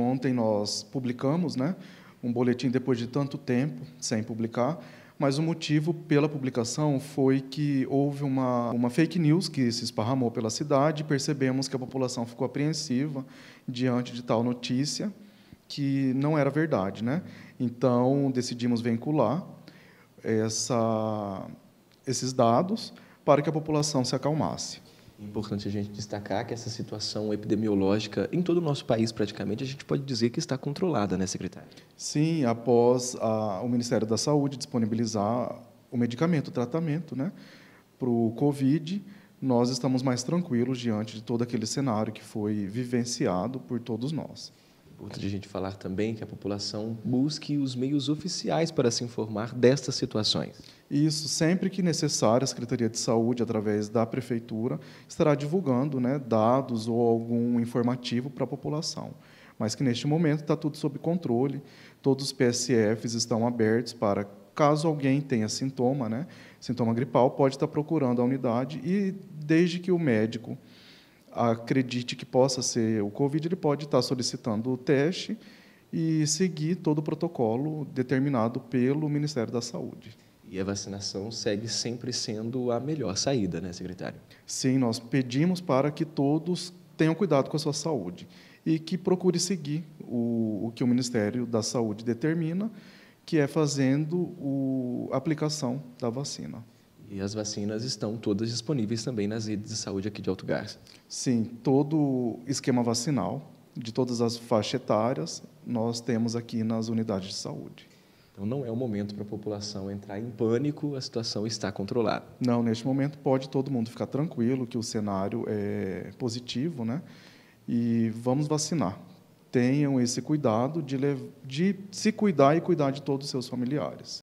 Ontem nós publicamos né, um boletim depois de tanto tempo sem publicar, mas o motivo pela publicação foi que houve uma, uma fake news que se esparramou pela cidade e percebemos que a população ficou apreensiva diante de tal notícia que não era verdade. Né? Então, decidimos vincular essa, esses dados para que a população se acalmasse. É importante a gente destacar que essa situação epidemiológica em todo o nosso país, praticamente, a gente pode dizer que está controlada, né, secretário? Sim, após a, ah, o Ministério da Saúde disponibilizar o medicamento, o tratamento, né, para o Covid, nós estamos mais tranquilos diante de todo aquele cenário que foi vivenciado por todos nós. Importante a gente falar também que a população busque os meios oficiais para se informar destas situações. Isso, sempre que necessário, a Secretaria de Saúde, através da Prefeitura, estará divulgando né, dados ou algum informativo para a população. Mas que, neste momento, está tudo sob controle, todos os PSFs estão abertos para, caso alguém tenha sintoma, né, sintoma gripal, pode estar procurando a unidade e, desde que o médico acredite que possa ser o Covid, ele pode estar solicitando o teste e seguir todo o protocolo determinado pelo Ministério da Saúde. E a vacinação segue sempre sendo a melhor saída, né, secretário? Sim, nós pedimos para que todos tenham cuidado com a sua saúde e que procure seguir o, o que o Ministério da Saúde determina, que é fazendo a aplicação da vacina. E as vacinas estão todas disponíveis também nas redes de saúde aqui de Alto Garça. Sim, todo esquema vacinal de todas as faixas etárias nós temos aqui nas unidades de saúde. Então, não é o momento para a população entrar em pânico, a situação está controlada. Não, neste momento pode todo mundo ficar tranquilo que o cenário é positivo, né? E vamos vacinar. Tenham esse cuidado de, de se cuidar e cuidar de todos os seus familiares.